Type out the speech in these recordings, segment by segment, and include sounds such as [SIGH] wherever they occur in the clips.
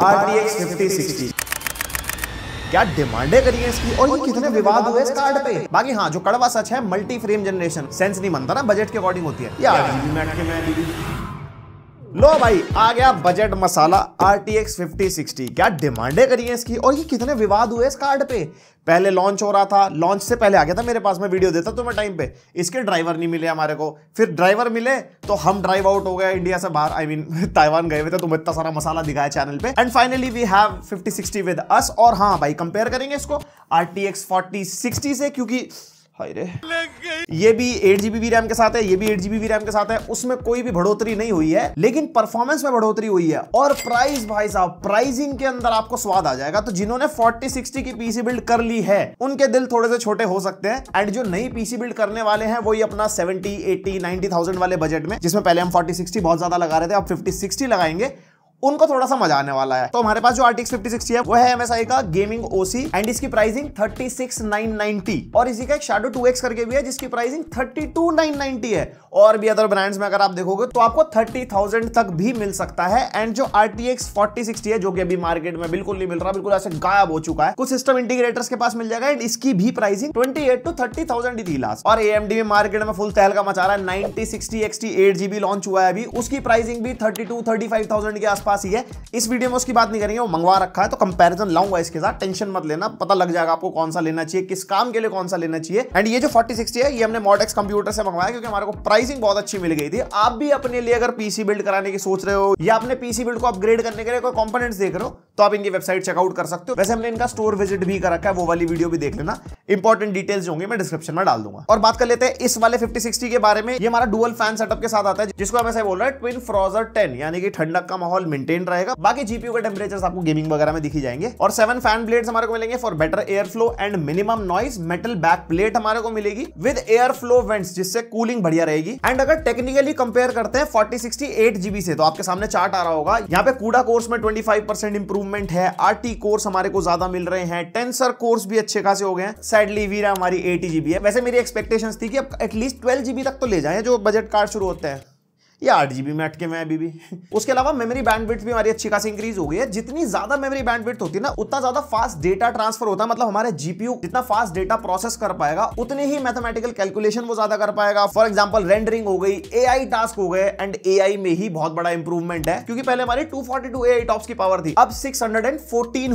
RTX 5060 क्या डिमांडे करी है इसकी और ये कितने विवाद हुए इस कार्ड पे बाकी हाँ जो कड़वा सच है मल्टी फ्रेम जनरेशन सेंस नहीं बनता ना बजट के अकॉर्डिंग होती है यार लो भाई आ गया budget masala R T X fifty sixty क्या डिमांडे करी है इसकी और ये कितने विवाद हुए इस कार्ड पे पहले लॉन्च हो रहा था लॉन्च से पहले आ गया था मेरे पास मैं वीडियो देता तुम्हें टाइम पे इसके ड्राइवर नहीं मिले हमारे को फिर ड्राइवर मिले तो हम ड्राइव आउट हो गए इंडिया से बाहर I I mean mean, Taiwan [LAUGHS] गए हुए थे तुम इतना सारा मसाला दिखाया चैनल पे and finally we have fifty sixty with us और हाँ भाई कंपेयर करेंगे इसको R T X forty sixty से क्योंकि ये भी एट जीबी रैम के साथ है ये भी एट जीबी रैम के साथ है उसमें कोई भी बढ़ोतरी नहीं हुई है लेकिन परफॉर्मेंस में बढ़ोतरी हुई है और प्राइस भाई साहब प्राइसिंग के अंदर आपको स्वाद आ जाएगा तो जिन्होंने फोर्टी सिक्सटी की पीसी बिल्ड कर ली है उनके दिल थोड़े से छोटे हो सकते हैं एंड जो नई पीसी बिल्ड करने वाले हैं वही अपना सेवेंटी एट्टी नाइनटी वाले बजट में जिसमें पहले हम फोर्टी सिक्सटी बहुत ज्यादा लगा रहे थे अब फिफ्टी सिक्सटी लगाएंगे उनको थोड़ा सा मजा आने वाला है तो हमारे पास जो आर टी है वो है एमएसआई का गेमिंग ओसी एंड इसकी pricing thirty six nine ninety और इसी का एक शेडो टू एक्स करके भी है जिसकी pricing thirty two nine ninety है और भी अदर ब्रांड्स में अगर आप देखोगे तो आपको थर्टी थाउजेंड तक भी मिल सकता है एंड जो R T X forty sixty है जो कि अभी मार्केट में बिल्कुल नहीं मिल रहा बिल्कुल ऐसे गायब हो चुका है कुछ सिस्टम इंटीग्रेटर्स के पास मिल जाएगा एंड इसकी भी pricing twenty eight two thirty thousand ही थी लास्ट और एएमडी में मार्केट में फुल तहलका मचा रहा है ninety sixty XT eight GB launch हुआ है अभी उसकी प्राइसिंग भी thirty two thirty five thousand के आसपास पास ही है इस वीडियो में उसकी बात नहीं करेंगे वो मंगवा रखा है तो कंपैरिजन लाऊंगा इसके साथ टेंशन मत लेना पता लग जाएगा आपको कौन सा लेना चाहिए किस काम के लिए कौन सा लेना चाहिए एंड ये जो फोर्टी सिक्सटी है ये हमने मॉडेक्स कंप्यूटर से मंगवाया क्योंकि हमारे को प्राइसिंग बहुत अच्छी मिल गई थी आप भी अपने लिए अगर पीसी बिल्ड कराने की सोच रहे हो या अपने पीसी बिल्ड को अपग्रेड करने के लिए कोई कॉम्पोनेट्स देख रहे हो तो आप इनकी वेबसाइट चेकआउट कर सकते हो वैसे हमने इनका स्टोर विजिट भी कर रखा है वो वाली वीडियो भी देख लेना इंपॉर्टेंट डिटेल्स होंगे मैं डिस्क्रिप्शन में डाल दूंगा और बात कर लेते हैं इस वाले फिफ्टी सिक्सटी के बारे में ये हमारा डुअल फैन सेटअप के साथ आता है जिसको हम ऐसे बोल रहे हैं ट्विन फ्रोजर टेन यानी कि ठंडक का माहौल मेंटेन रहेगा बाकी जीपीयू का टेम्परेचर आपको गेमिंग वगैरह में दिखी जाएंगे और सेवन फैन ब्लेड्स हमारे को मिलेंगे for better air flow and minimum noise metal back plate हमारे को मिलेगी विद एयर फ्लो वेंट्स जिससे कूलिंग बढ़िया रहेगी एंड अगर टेक्निकली कंपेयर करते हैं फोर्टी सिक्सटी से तो आपके सामने चार्ट आ रहा होगा यहाँ पे कूडा कोर्स में ट्वेंटी फाइव इंप्रूवमेंट है आर कोर्स हमारे को ज्यादा मिल रहे हैं टेंसर कोर्स भी अच्छे खासे हो गए हैं सैडली वीरा हमारी एटी है वैसे मेरी एक्सपेक्टेशन थी कि अब एटलीस्ट ट्वेल्व जीबी तक तो ले जाए जो बजट कार्ड शुरू होते हैं ये आठ जी में अटके हुए अभी भी उसके अलावा मेमोरी बैंडविड्थ भी हमारी अच्छी खासी इंक्रीज हो गई है जितनी ज्यादा मेमोरी बैंडविड्थ होती है ना उतना ज्यादा फास्ट डेटा ट्रांसफर होता है मतलब हमारे जीपीयू जितना फास्ट डेटा प्रोसेस कर पाएगा उतनी ही मैथमेटिकल कैलकुलेशन वो ज्यादा कर पाएगा फॉर एग्जाम्पल रेंडरिंग हो गई ए टास्क हो गए एंड ए में ही बहुत बड़ा इंप्रूवमेंट है क्योंकि पहले हमारी टू फोर्टी टॉप्स की पावर थी अब सिक्स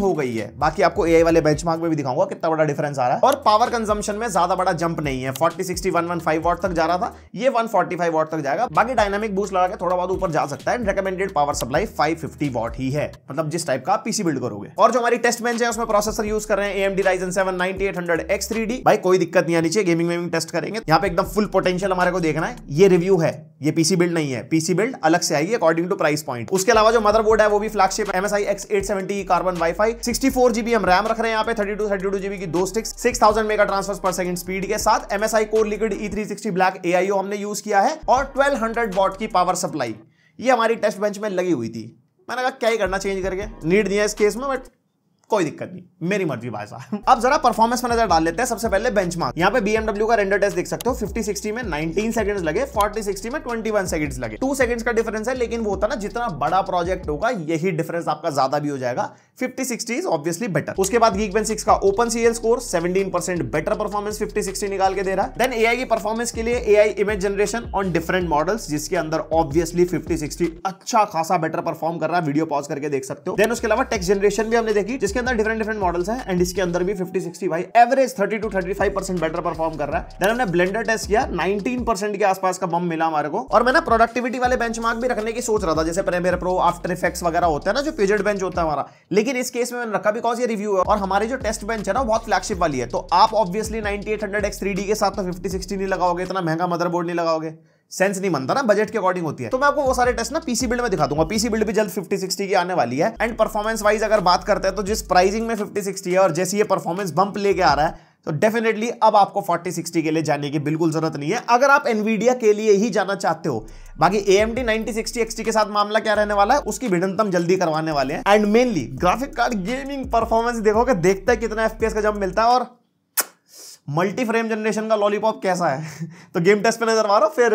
हो गई है बाकी आपको एआई वाले बेंच में भी दिखाऊंगा कितना बड़ा डिफरेंस आ रहा है और पावर कंजम्पशन में ज्यादा बड़ा जंप नहीं है फोर्टी 60 115 तक जा रहा था ये 145 वॉट तक जाएगा बाकी डायनामिक बूस्ट लगा के थोड़ा बहुत ऊपर जा सकता है and recommended power supply 550 watt ही है मतलब जिस टाइप का पीसी बिल्ड करोगे और जो हमारी टेस्ट बेंच है उसमें प्रोसेसर यूज कर रहे हैं AMD Ryzen 7 9800X3D भाई कोई दिक्कत नहीं आनी चाहिए गेमिंग वेमिंग टेस्ट करेंगे यहाँ पे एकदम फुल पोटेंशियल हमारे को देखना है ये रिव्यू है ये पीसी बिल्ड नहीं है पीसी बिल्ड अलग से आएगी अकॉर्डिंग टू प्राइस पॉइंट उसके अलावा जो मदरबोर्ड है वो भी flagship M S I X eight seventy carbon WiFi four GB हम रैम रख रहे हैं यहाँ पे thirty two thirty two GB की दो sticks six thousand mega transfer per second speed के साथ M S I core liquid MSI Core Liquid E360 Black AIO हमने यूज किया है और ट्वेल्व हंड्रेड वॉट की की पावर सप्लाई ये हमारी टेस्ट बेंच में लगी हुई थी मैंने कहा क्या ही करना चेंज करके नीट दिया इस केस में बट कोई दिक्कत नहीं मेरी मर्जी भाई साहब अब जरा परफॉर्मेंस पर नजर डाल लेते हैं सबसे पहले बेंचमार्क यहाँ पे बीएमडब्ल्यू का रेंडर टेस्ट देख सकते हो 50 60 में 19 सेकंड्स लगे 40 60 में 21 सेकंड्स लगे टू सेकंड्स का डिफरेंस है लेकिन वो होता ना जितना बड़ा प्रोजेक्ट होगा यही डिफरेंस आपका ज्यादा भी हो जाएगा 50 60 इज ऑब्वियसली बेटर उसके बाद गीक सिक्स का open CL score 17% better performance 50 60 निकाल के दे रहा है देन एआई की परफॉर्मेंस के लिए AI image generation on different models जिसके अंदर ऑब्वियसली 50 60 अच्छा खासा बेटर परफॉर्म कर रहा है वीडियो पॉज करके देख सकते हो देन उसके अलावा टेक्स जनरेशन भी हमने देखी जिसके इसके अंदर डिफरेंट डिफरेंट मॉडल्स हैं एंड इसके अंदर भी 50 60 भाई average 30 to 35 percent better perform कर रहा है देन हमने ब्लेंडर टेस्ट किया 19 परसेंट के आसपास का बम मिला हमारे को और मैंने प्रोडक्टिविटी वाले बेंच भी रखने की सोच रहा था जैसे प्रेमियर प्रो आफ्टर इफेक्ट्स वगैरह होता है ना जो पेजेड बेंच होता है हमारा लेकिन इस केस में मैंने रखा बिकॉज ये रिव्यू है और हमारी जो टेस्ट बेंच है ना बहुत फ्लैगशिप वाली है तो आप ऑब्वियसली नाइनटी एट के साथ तो फिफ्टी सिक्सटी नहीं लगाओगे इतना महंगा मदरबोर्ड नहीं लगाओगे सेंस नहीं बनता ना बजट के अकॉर्डिंग होती है तो मैं आपको वो सारे टेस्ट ना पीसी बिल्ड में दिखा दूंगा पीसी बिल्ड भी जल्द 50 60 की आने वाली है एंड परफॉर्मेंस वाइज अगर बात करते हैं तो जिस प्राइसिंग में 50 60 है और जैसे ये परफॉर्मेंस बंप लेके आ रहा है तो डेफिनेटली अब आपको 40 60 के लिए जाने की बिल्कुल जरूरत नहीं है अगर आप एनवीडिया के लिए ही जाना चाहते हो बाकी ए एम डी नाइनटी के साथ मामला क्या रहने वाला है उसकी भिडंतम जल्दी करवाने वाले हैं and mainly graphic card gaming performance देखोगे देखता है कितना एफ का जम मिलता है और मल्टी फ्रेम जनरेशन का लॉलीपॉप कैसा है [LAUGHS] तो गेम टेस्ट पे नजर मारो फिर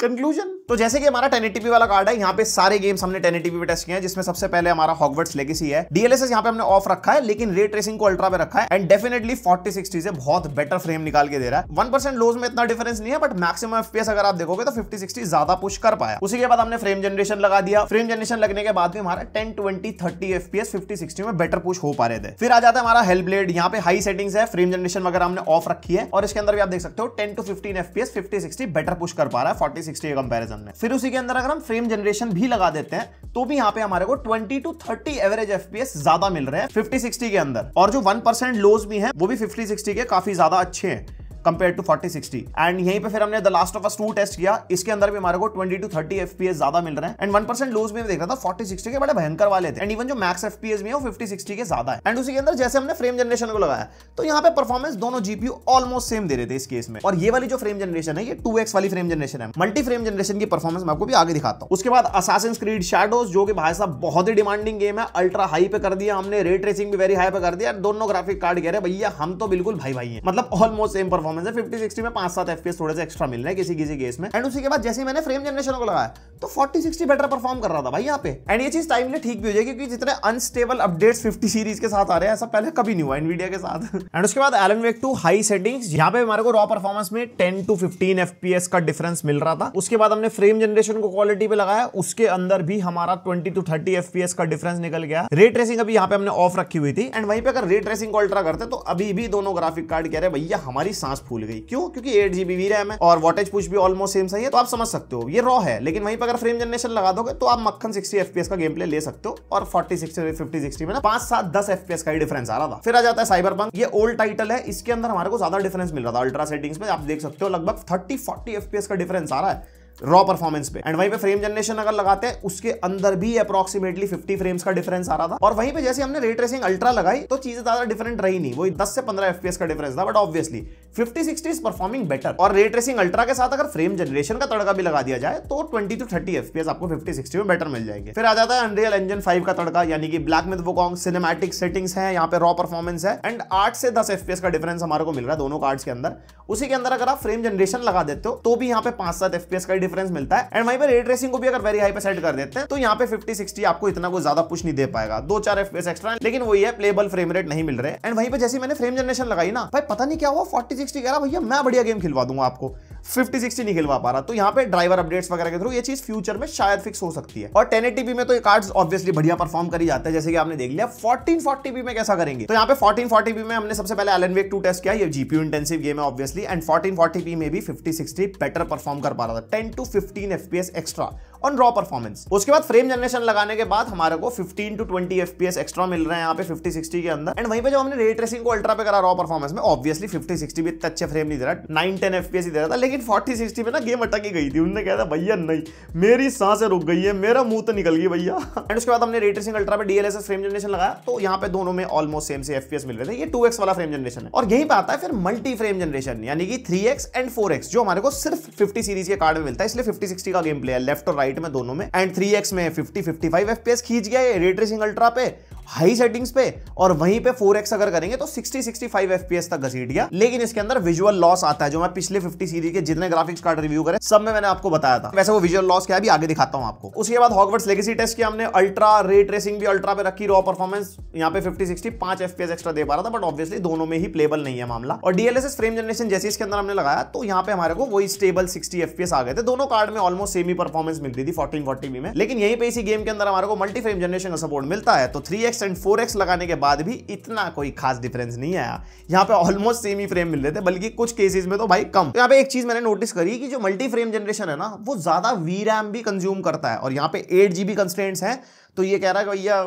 कंक्लूजन तो जैसे कि हमारा टेन एटीपी वाला कार्ड है यहाँ पे सारे गेम्स हमने टेन पे टेस्ट किए हैं जिसमें सबसे पहले हमारा हॉकवर्ड्स लेगेसी है डीएलएसएस यहाँ पे हमने ऑफ रखा है लेकिन रे ट्रेसिंग को अल्ट्रा पे रखा है एंड डेफिनेटली फोर्टी सिक्सटी से बहुत बेटर फ्रेम निकाल के दे रहा है वन परसेंट लोज में इतना डिफरेंस नहीं है बट मैक्सिमम एफपीएस अगर आप देखोगे तो फिफ्टी सिक्सटी ज्यादा पुश कर पाया उसी के बाद हमने फ्रेम जनरेशन लगा दिया फ्रेम जनरेशन लगने के बाद भी हमारा ten twenty thirty FPS fifty 60 में बेटर पुश हो पा रहे थे फिर आ जाता है हमारा हेल ब्लेड यहाँ पे हाई सेटिंग्स है फ्रेम जनरेशन वगैरह हमने ऑफ रखी है और इसके अंदर भी आप देख सकते हो ten to fifteen FPS fifty sixty better push कर पा रहा है फोर्टी सिक्सटी के कंपेरिजन में फिर उसी के अंदर अगर हम फ्रेम जनरेशन भी लगा देते हैं तो भी यहाँ पे हमारे को 20 टू 30 एवरेज एफ ज्यादा मिल रहे हैं 50 60 के अंदर और जो 1% लोज भी हैं वो भी 50 60 के काफी ज्यादा अच्छे हैं compare to forty sixty and यहीं पर फिर हमने The Last of Us two test किया इसके अंदर भी हमारे को twenty to thirty F P ज्यादा मिल रहे हैं एंड वन परसेंट लूज में देख रहा था फोर्टी सिक्सटी के बड़े भयंकर वाले थे एंड इवन जो मैक्स एफ में है वो फिफ्टी सिक्सटी के ज्यादा है एंड उसी के अंदर जैसे हमने फ्रेम जनरेशन को लगाया तो यहाँ पे परफॉर्मेंस दोनों जीपीयू ऑलमोस्ट सेम दे रहे थे इस केस में और ये वाली जो फ्रेम जनरेशन है ये टू वाली फ्रेम जनरेशन है मल्टी फ्रेम जनरेशन की परफॉर्मेंस मैं आपको भी आगे दिखाता हूँ उसके बाद असासिन स्क्रीड शेडोज जो कि भाई साहब बहुत ही डिमांडिंग गेम है अल्ट्रा हाई पे कर दिया हमने रेट रेसिंग भी वेरी हाई पे कर दिया दोनों ग्राफिक कार्ड कह रहे भैया हम तो बिल्कुल भाई भाई है मतलब ऑलमोस्ट सेम परफॉर्मेंस परफॉर्मेंस है फिफ्टी सिक्सटी में पांच सात एफ पी थोड़े से एक्स्ट्रा मिल रहे हैं किसी किसी केस में एंड उसी के बाद जैसे मैंने फ्रेम जनरेशन को लगाया तो फोर्टी सिक्सटी बेटर परफॉर्म कर रहा था भाई यहाँ पे एंड ये चीज टाइम में ठीक भी हो जाएगी क्योंकि जितने अनस्टेबल अपडेट्स फिफ्टी सीरीज के साथ आ रहे हैं ऐसा पहले कभी नहीं हुआ इन वीडियो के साथ एंड [LAUGHS] उसके बाद Alan Wake two high settings यहाँ पे हमारे को रॉ परफॉर्मेंस में टेन टू फिफ्टीन एफ का डिफरेंस मिल रहा था उसके बाद हमने फ्रेम जनरेशन को क्वालिटी पे लगाया उसके अंदर भी हमारा ट्वेंटी टू थर्टी एफ का डिफरेंस निकल गया रे ट्रेसिंग अभी यहाँ पे हमने ऑफ रखी हुई थी एंड वहीं पे अगर रे ट्रेसिंग को अल्ट्रा करते तो अभी भी दोनों ग्राफिक कार्ड कह रहे हैं भैया हमारी सांस बस फूल गई क्यों क्योंकि एट जीबी भी रैम है और वॉटेज पुश भी ऑलमोस्ट सेम सही है तो आप समझ सकते हो ये रॉ है लेकिन वहीं पर अगर फ्रेम जनरेशन लगा दोगे तो आप मक्खन सिक्सटी एफपीएस का गेम प्ले ले सकते हो और फोर्टी सिक्स फिफ्टी सिक्सटी में पांच सात दस एफपीएस का ही डिफरेंस आ रहा था फिर आ जाता है साइबर पंक ये ओल्ड टाइटल है इसके अंदर हमारे को ज्यादा डिफरेंस मिल रहा था अल्ट्रा सेटिंग्स में आप देख सकते हो लगभग थर्टी फोर्टी एफपीएस का डिफरेंस आ रहा है रॉ परफॉर्मेंस पे एंड वहीं पे फ्रेम जनरेशन अगर लगाते हैं उसके अंदर भी अप्रोक्सीमेटली 50 फ्रेम्स का डिफरेंस आ रहा था और वहीं पे जैसे हमने रेट रेसिंग अल्ट्रा लगाई तो चीजें ज्यादा डिफरेंट रही नहीं वही 10 से 15 एफपीएस का डिफरेंस था but obviously 50 60 is performing better और रेट रेसिंग अल्ट्रा के साथ अगर फ्रेम जनरेशन का तड़का भी लगा दिया जाए तो ट्वेंटी टू थर्टी एफपीएस आपको फिफ्टी सिक्सटी में बेटर मिल जाएंगे फिर आ जाता है अनरियल इंजन फाइव का तड़का यानी कि Black Myth Wukong cinematic settings है यहाँ पे रॉ परफॉर्मेंस है एंड आठ से दस एफपीएस का डिफरेंस हमारे को मिल रहा है दोनों कार्ड्स के अंदर उसी के अंदर अगर आप फ्रेम जनरेशन लगा देते हो तो भी यहाँ पे पांच सात एफपीएस का डिफरेंस मिलता है एंड वहीं पर रे ट्रेसिंग को भी अगर वेरी हाई पे सेट कर देते हैं तो यहाँ पे 50 60 आपको इतना कुछ ज्यादा पुश नहीं दे पाएगा दो चार एफ एक्स्ट्रा लेकिन वही है प्लेबल फ्रेम रेट नहीं मिल रहे एंड वहीं पर जैसे मैंने फ्रेम जनरेशन लगाई ना भाई पता नहीं क्या हुआ फोर्टी सिक्सटी कह रहा भैया मैं बढ़िया गेम खिलवा दूंगा आपको फिफ्टी सिक्सटी नहीं खिलवा पा रहा तो यहाँ पे ड्राइवर अपडेट्स वगैरह के थ्रू ये चीज फ्यूचर में शायद फिक्स हो सकती है और टेन एटीपी में तो कार्ड्स ऑब्वियसली बढ़िया परफॉर्म करी जाते हैं जैसे कि आपने देख लिया फोर्टीन फोर्टीपी में कैसा करेंगे तो यहाँ पे फोर्टीन फोर्टीपी में हमने सबसे पहले एलन वेक टू टेस्ट किया ये इंटेंसिव गेम है ऑब्वियसली एंड फोर्टीन फोर्टीपी में भी फिफ्टी सिक्सटी बेटर परफॉर्म कर पा रहा था ten to fifteen FPS extra on raw performance उसके बाद फ्रेम जनरेशन लगाने के बाद हमारे को 15 टू 20 एफपीएस एक्स्ट्रा मिल रहे हैं यहाँ पे 50 60 के अंदर एंड वहीं पे जो हमने रे ट्रेसिंग को अल्ट्रा पे करा रॉ परफॉर्मेंस में ऑब्वियसली 50 60 भी इतने अच्छे फ्रेम नहीं दे रहा 9 10 एफपीएस ही दे रहा था लेकिन फोर्टी सिक्सटी में ना गेम अटकी गई थी उन्होंने कहा था भैया नहीं मेरी सांसें रुक गई है मेरा मुंह तो निकल गई भैया एंड [LAUGHS] उसके बाद हमने रे ट्रेसिंग अल्ट्रा पे डीएलएसएस फ्रेम जनरेशन लगाया तो यहाँ पे दोनों में ऑलमोस्ट सेम से एफपीएस मिल रहे थे ये 2x वाला फ्रेम जनरेशन है और यहीं पे आता है फिर मल्टी फ्रेम जनरेशन यानी कि 3x एंड 4x जो हमारे को सिर्फ फिफ्टी सीरीज के कार्ड में मिलता है इसलिए फिफ्टी सिक्सटी का गेम प्ले है लेफ्ट और राइट हाइट में दोनों में एंड थ्री एक्स में फिफ्टी फिफ्टी फाइव एफ खींच गया ये रे अल्ट्रा पे हाई सेटिंग्स पे और वहीं पे 4x अगर करेंगे तो 60 65 fps तक घसीट गया लेकिन इसके अंदर विजुअल लॉस आता है जो मैं पिछले 50 सीरीज के जितने ग्राफिक्स कार्ड रिव्यू करे सब में मैंने आपको बताया था वैसे वो विजुअल लॉस क्या है भी आगे दिखाता हूं आपको उसके बाद हॉकवर्ड्स लेगेसी टेस्ट किया हमने अल्ट्रा रे ट्रेसिंग भी अल्ट्रा पे रखी रॉ परफॉर्मेंस यहाँ पे 50 60 5 fps एक्स्ट्रा दे पा रहा था बट ऑब्वियसली दोनों में ही प्लेबल नहीं है मामला और डीएलएसएस फ्रेम जनरेशन जैसे इसके अंदर हमने लगाया तो यहाँ पे हमारे को वही स्टेबल सिक्सटी fps आ गए थे दोनों कार्ड में ऑलमोस्ट सेमी परफॉर्मेंस मिलती थी थी फोर्टी में लेकिन यहीं पर इसी गेम के अंदर हमारे को मल्टी फ्रेम जनरेशन का सपोर्ट मिलता है तो three X and four X लगाने के बाद भी इतना कोई खास डिफरेंस नहीं आया यहाँ पे ऑलमोस्ट सेम ही फ्रेम मिल रहे थे बल्कि कुछ केसेस में तो भाई कम तो यहाँ पे एक चीज मैंने नोटिस करी कि जो मल्टी फ्रेम जनरेशन है ना वो ज्यादा वी रैम भी कंज्यूम करता है और यहाँ पे एट जी बी कंस्टेंट्स हैं तो ये कह रहा है कि भैया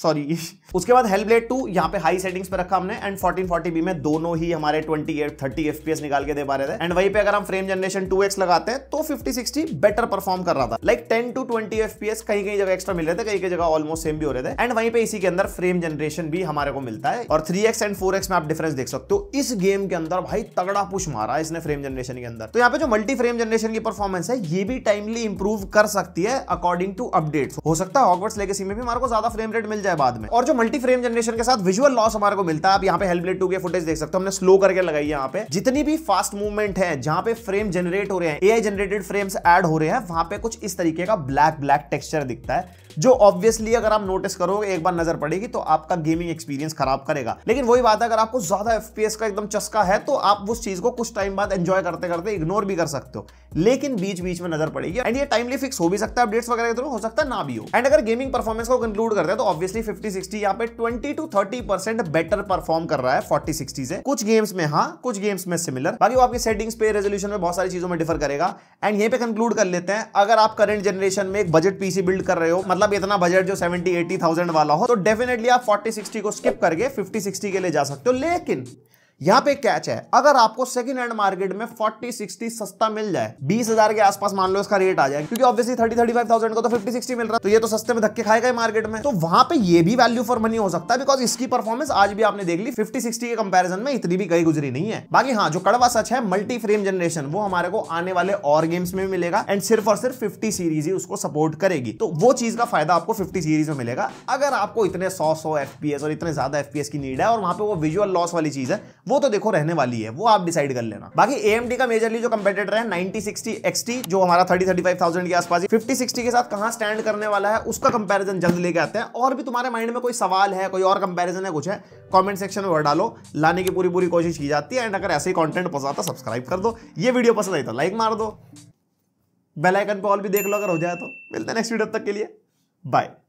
सॉरी [LAUGHS] उसके बाद हेल ब्लेड टू यहाँ पे हाई सेटिंग्स पे रखा हमने एंड फोर्टीन फोर्टी बी में दोनों ही हमारे ट्वेंटी एफ पी एस निकाल के दे पा रहे थे एंड वहीं पे अगर हम फ्रेम जनरेशन टू एक्स लगाते हैं तो सिक्सटी बेटर परफॉर्म कर रहा था like ten to twenty F P S कहीं कहीं जगह एक्स्ट्रा मिल रहे थे कहीं कहीं जगह ऑलमोस्ट सेम भी हो रहे थे एंड वहीं पे इसी के अंदर फ्रेम जनरेशन भी हमारे को मिलता है और three X and four X में आप डिफरेंस देख सकते हो तो इस गेम के अंदर भाई तगड़ा पुश मारा इसने फ्रेम जनरेशन के अंदर तो यहाँ पे जो मल्टी फ्रेम जनरेशन की परफॉर्मेंस है ये भी टाइमली इंप्रूव कर सकती है अकॉर्डिंग टू अपडेट हो सकता है हॉकवर्ड्स लेगेसी में भी हमारे को ज्यादा फ्रेम रेट मिल जाए बाद में और जो मल्टी फ्रेम जनरेशन के साथ विजुअल लॉस हमारे को मिलता है आप यहाँ पे हेलमेट टू के फुटेज देख सकते हो हमने स्लो करके लगाई है यहाँ पे जितनी भी फास्ट मूवमेंट है जहाँ पे फ्रेम जनरेट हो रहे हैं ए जनरेटेड फ्रेम्स एड हो रहे हैं वहां पे कुछ इस तरीके का ब्लैक ब्लैक टेक्सचर दिखता है जो ऑब्वियसली अगर आप नोटिस करोगे एक बार नजर पड़ेगी तो आपका गेमिंग एक्सपीरियंस खराब करेगा लेकिन वही बात है अगर आपको ज्यादा एफ का एकदम चस्का है तो आप उस चीज को कुछ टाइम बाद एंजॉय करते करते इग्नोर भी कर सकते हो लेकिन बीच बीच में नजर पड़ेगी एंड ये टाइमली फिक्स हो भी सकता है अपडेट्स वगैरह के थ्रू हो सकता है ना भी हो एंड अगर गेमिंग परफॉर्मेंस को कंक्लूड करते हैं तो ऑब्वियसली फिफ्टी सिक्सटी यहाँ पे twenty to thirty percent better perform कर रहा है फोर्टी सिक्सटी से कुछ गेम्स में हाँ कुछ गेम्स में सिमिलर बाकी वो आपकी सेटिंग्स पे रेजोल्यूशन में बहुत सारी चीजों में डिफर करेगा एंड यहीं पे कंक्लूड कर लेते हैं अगर आप करंट जनरेशन में एक बजट पीसी बिल्ड कर रहे हो मतलब मतलब इतना बजट जो सेवेंटी एटी थाउजेंड वाला हो तो डेफिनेटली आप फोर्टी सिक्सटी को स्किप करके फिफ्टी सिक्सटी के लिए जा सकते हो लेकिन यहां पे कैच है अगर आपको सेकंड हैंड मार्केट में 40 60 सस्ता मिल जाए 20000 के आसपास मान लो इसका रेट आ जाए क्योंकि ऑब्वियसली 30 35000 को तो 50 60 मिल रहा है तो ये तो सस्ते में धक्के खाएगा मार्केट में तो वहां पे ये भी वैल्यू फॉर मनी हो सकता है बिकॉज इसकी परफॉर्मेंस आज भी आपने देख ली फिफ्टी सिक्सटी के कंपेरिजन में इतनी भी गई गुजरी नहीं है बाकी हाँ जो कड़वा सच है मल्टी फ्रेम जनरेशन वो हमारे को आने वाले और गेम्स में मिलेगा एंड सिर्फ और सिर्फ फिफ्टी सीरीज ही उसको सपोर्ट करेगी तो वो चीज का फायदा आपको फिफ्टी सीरीज में मिलेगा अगर आपको इतने सौ सौ एफपीएस और इतने ज्यादा एफपीएस की नीड है और वहां पर वो विजुअल लॉस वाली चीज है वो तो देखो रहने वाली है वो आप डिसाइड कर लेना बाकी ए का मेजरली जो कम्पेटेटर है नाइनटी सिक्सटी एक्सटी जो हमारा थर्टी थर्टी फाइव थाउजेंड के आसपास फिफ्टी सिक्सटी के साथ कहाँ स्टैंड करने वाला है उसका कंपेरिजन जल्द लेके आते हैं और भी तुम्हारे माइंड में कोई सवाल है कोई और कंपेरिजन है कुछ है कमेंट सेक्शन में डालो लाने की पूरी पूरी कोशिश की जाती है एंड अगर ऐसे ही कॉन्टेंट पसंद आता सब्सक्राइब कर दो ये वीडियो पसंद आई तो लाइक मार दो बेल आइकन पे ऑल भी देख लो अगर हो जाए तो मिलते हैं नेक्स्ट वीडियो तक के लिए बाय